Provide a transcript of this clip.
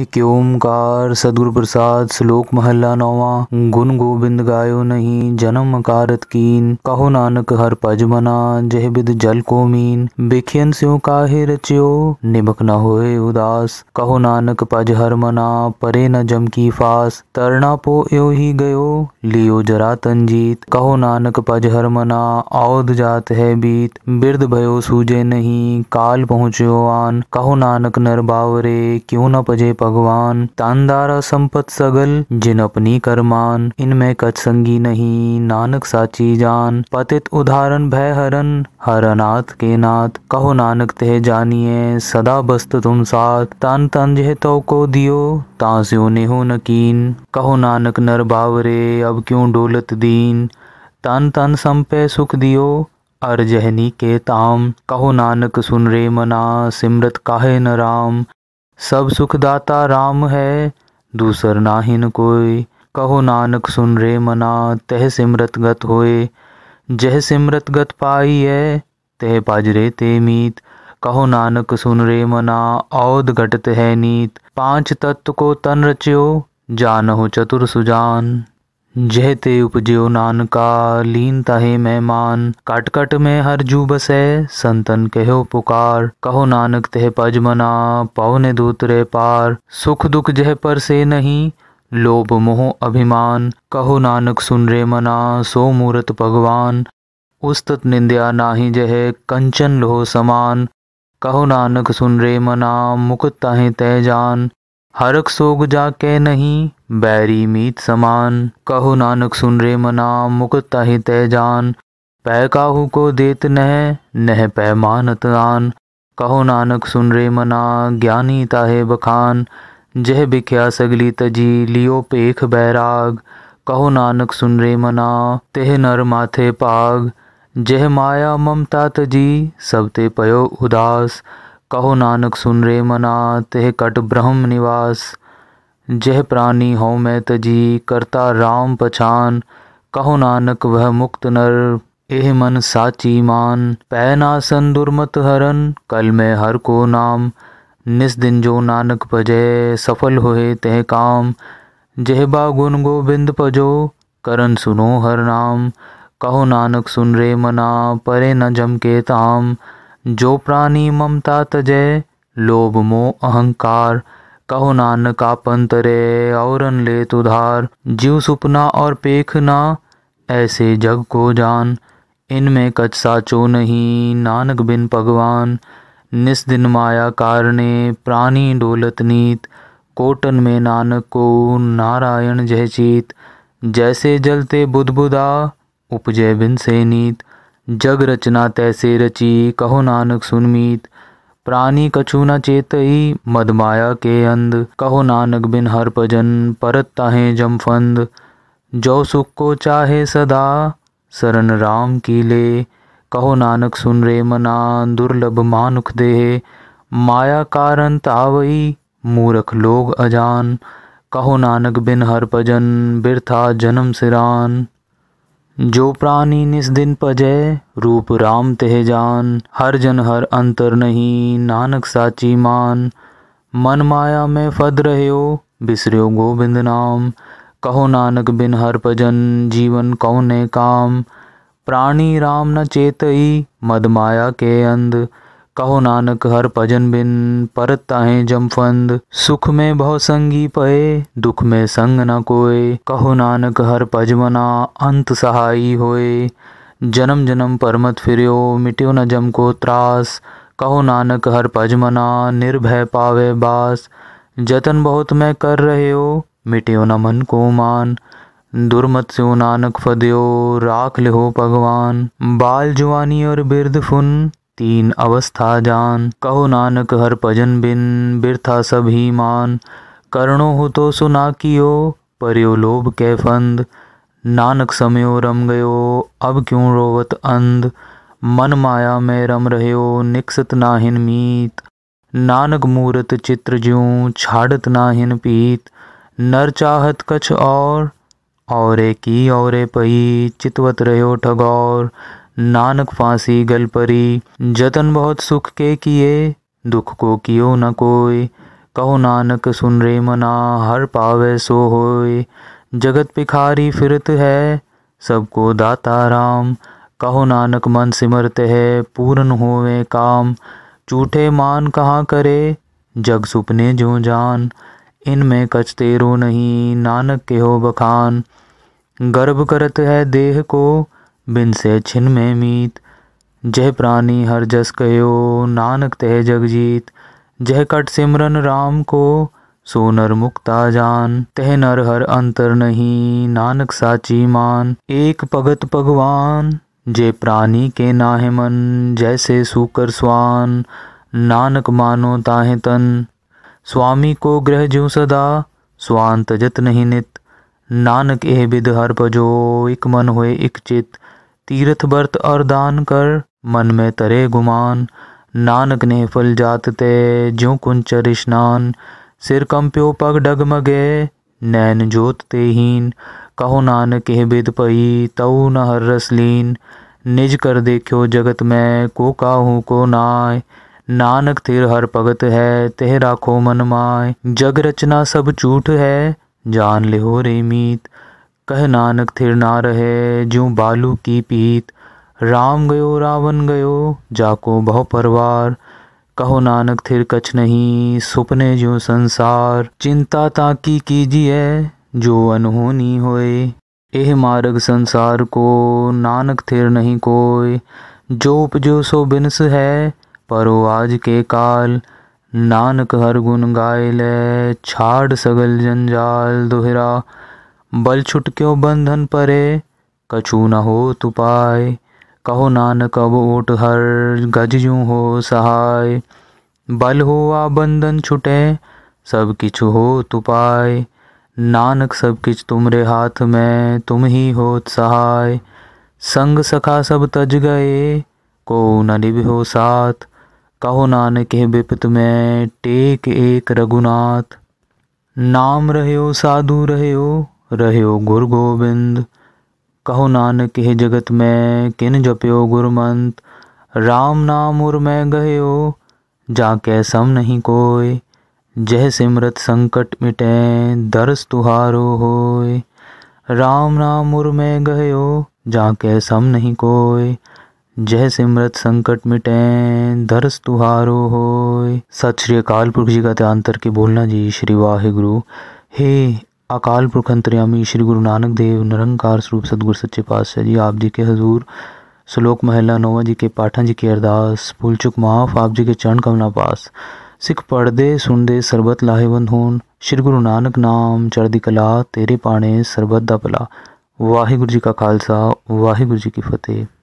एक ओमकार सदगुरु प्रसाद श्लोक महला नौवा गुण गोविंद गायो नहीं जन्म कारत कीन कहो नानक हर पज मना जह बिद जल को मीन बेखियन स्यो काहे रचियो निमक न होए उदास कहो नानक पज हर मना परे न जम की फास तरना पो यो ही गयो लियो जरा तंजीत कहो नानक पज हर मना औद जात है बीत बिरद भयो सूजे नहीं काल पहुँचो आन कहो नानक नर बावरे क्यों न पजे पग भगवान तानदारा संपत सगल जिन अपनी करमान इनमें कच संगी नहीं नानक साची जान पतित उदाहरण भय हरन हरनाथ के नाथ कहो नानक तह जानिए सदा बस्त तुम साथ तान जह तो को दियो तांस्यो नेहो नकीन कहो नानक नर बावरे अब क्यों डोलत दीन तन तन संपे सुख दियो अर जहनी के ताम कहो नानक सुन रे मना सिमरत काहे न राम सब सुखदाता राम है दूसर नाहिन कोई कहो नानक सुन रे मना तह सिमरत गत होए जह सिमरत गत पाई है तह पाजरे ते मीत कहो नानक सुन रे मना औद घटत है नीत पांच तत्व को तन रचयो जान हो चतुर सुजान जहते ते नानका लीन तहे मेहमान कट कट में हर जू बसे संतन कहो पुकार कहो नानक तह पज मना पाओ ने दूतरे पार सुख दुख जह पर से नहीं लोभ मोह अभिमान कहो नानक सुन रे मना सो मूरत भगवान उस्तत निंदया नाही जह कंचन लोह समान कहो नानक सुन रे मना मुकुत तहे तय जान हरक सोग जाके नहीं बैरी मीत समान कहो नानक सुन रे मना मुक तह तय जान पै काहू को देत नह नह मानत आन कहो नानक सुन रे मना ज्ञानी ताहे बखान जह बिख्या सगली तजी लियो पेख बैराग कहो नानक सुन रे मना तेह नर माथे पाग जह माया ममता तजी सब ते पयो उदास कहो नानक सुन रे मना तेह कट ब्रह्म निवास जह प्राणी हो मैं तजी करता राम पछान कहो नानक वह मुक्त नर एह मन साची मान पैनासन दुर्मत हरन कल में हर को नाम निस दिन जो नानक भजे सफल होए तेह काम जह बा गुन गोबिंद पजो करन सुनो हर नाम कहो नानक सुन रे मना परे न जम के ताम जो प्राणी ममता तजय लोभ मोह अहंकार कहो नानका पंत रे और ले तुधार जीव सुपना और पेखना ऐसे जग को जान इनमें कच साचो नहीं नानक बिन भगवान निस्दिन माया कारणे प्राणी डोलत नीत कोटन में नानक को नारायण जय चीत जैसे जलते बुदबुदा उपजय बिन से नीत जग रचना तैसे रची कहो नानक सुनमीत प्राणी कछु न चेतई मदमाया के अंध कहो नानक बिन हर भजन परत ताहे जमफंद जो सुख को चाहे सदा शरण राम की ले कहो नानक सुन रे मना दुर्लभ मानुख देह माया कारण तावई मूरख लोग अजान कहो नानक बिन हर भजन बिरथा जन्म सिरान जो प्राणी निस दिन पजय रूप राम तेह जान हर जन हर अंतर नहीं नानक साची मान मन माया में फद रहे बिसरियो गोबिंद नाम कहो नानक बिन हर भजन जीवन कौने काम प्राणी राम न चेतई मद माया के अंध कहो नानक हर भजन बिन परत ताहे जमफंद सुख में बहु संगी पए दुख में संग न कोय कहो नानक हर पजमना अंत सहाई होए जन्म जन्म परमत फिरयो मिट्यो न जम को त्रास कहो नानक हर पजमना निर्भय पावे बास जतन बहुत मैं कर रहे हो मिट्यो न मन को मान दुर्मत से नानक फदियो राख लिहो भगवान बाल जुवानी और बिरद फुन तीन अवस्था जान कहो नानक हर भजन बिन बिरथा सब ही मान करणो हो तो सुना कियो परयो लोभ के फंद नानक समय रम गयो अब क्यों रोवत अंध मन माया में रम रहो निकसत नाहिन मीत नानक मूरत चित्र ज्यों छाड़त नाहिन पीत नर चाहत कछ और औरे की औरे पई चितवत रहो ठगौर नानक फांसी गल परी जतन बहुत सुख के किए दुख को कियो न कोय कहो नानक सुन रे मना हर पावे सो होय जगत पिखारी फिरत है सबको दाता राम कहो नानक मन सिमरत है पूर्ण होवे काम झूठे मान कहाँ करे जग सुपने जो जान इनमें कच तेरो नहीं नानक के हो बखान गर्भ करत है देह को बिन से छिन में मीत जय प्राणी हर जस कहो नानक तह जग जीत जय कट सिमरन राम को सो नर मुक्ता जान तह नर हर अंतर नहीं नानक साची मान एक भगत भगवान जय प्राणी के नाहे मन जैसे सुकर स्वान नानक मानो ताहे तन स्वामी को ग्रह ज्यो सदा स्वान तजत नहीं नित नानक एह हर पजो एक मन होए एक चित तीर्थ व्रत और दान कर मन में तरे गुमान नानक ने फल जात ते जो कुंचर स्नान सिर कंप्यो पग डगमगे नैन जोत तेहीन कहो नानक एह बिद पई तऊ न हर रसलीन निज कर देखो जगत में को काहू को नाय नानक तिर हर भगत है तेह राखो मन माय जग रचना सब झूठ है जान ले हो रे मीत कह नानक थिर ना रहे ज्यो बालू की पीत राम गयो रावण गयो जाको बहु परवार कहो नानक थिर कछ नहीं सुपने जो संसार चिंता ताकी कीजिए जो अनहोनी होए एह मार्ग संसार को नानक थिर नहीं कोय जो उपजो सो बिनस है परो आज के काल नानक हर गुन गाय ले छाड़ सगल जंजाल दोहरा बल छुटक्यो बंधन परे कछु न हो तुपाय कहो नानक अब ओट हर गज यूं हो सहाय बल हो आ बंधन छुटे सब किछु हो तुपाय नानक सब किच तुमरे हाथ में तुम ही हो सहाय संग सखा सब तज गए को न निभ हो साथ कहो नानक है बिपत में टेक एक रघुनाथ नाम रहो साधु रहो रहो गुरु गोविंद कहो नानक जगत में किन जप्यो गुरुमंत राम नाम उर मैं जा जाके सम नहीं कोय जय सिमरत संकट मिटे दर्श तुहारो होय राम नाम उर मैं जा जाके सम नहीं कोय जय सिमरत संकट मिटे धरस तुहारो हो सत श्री अकाल पुरख जी का ध्यान करके बोलना जी श्री वाहे गुरु हे अकाल पुरख अंतर्यामी श्री गुरु नानक देव निरंकार स्वरूप सतगुर सच्चे पातशाह जी आप जी के हजूर श्लोक महला नोवा जी के पाठा जी की अरदास भूल चुक माफ आप जी के चरण कमना पास सिख ਪੜਦੇ ਸੁਣਦੇ सरबत लाहेवंद ਹੋਣ श्री गुरु नानक नाम ਚੜ੍ਹਦੀ कला तेरे ਪਾਣੇ सरबत दा ਭਲਾ ਵਾਹਿਗੁਰੂ जी का खालसा ਵਾਹਿਗੁਰੂ जी की फतेह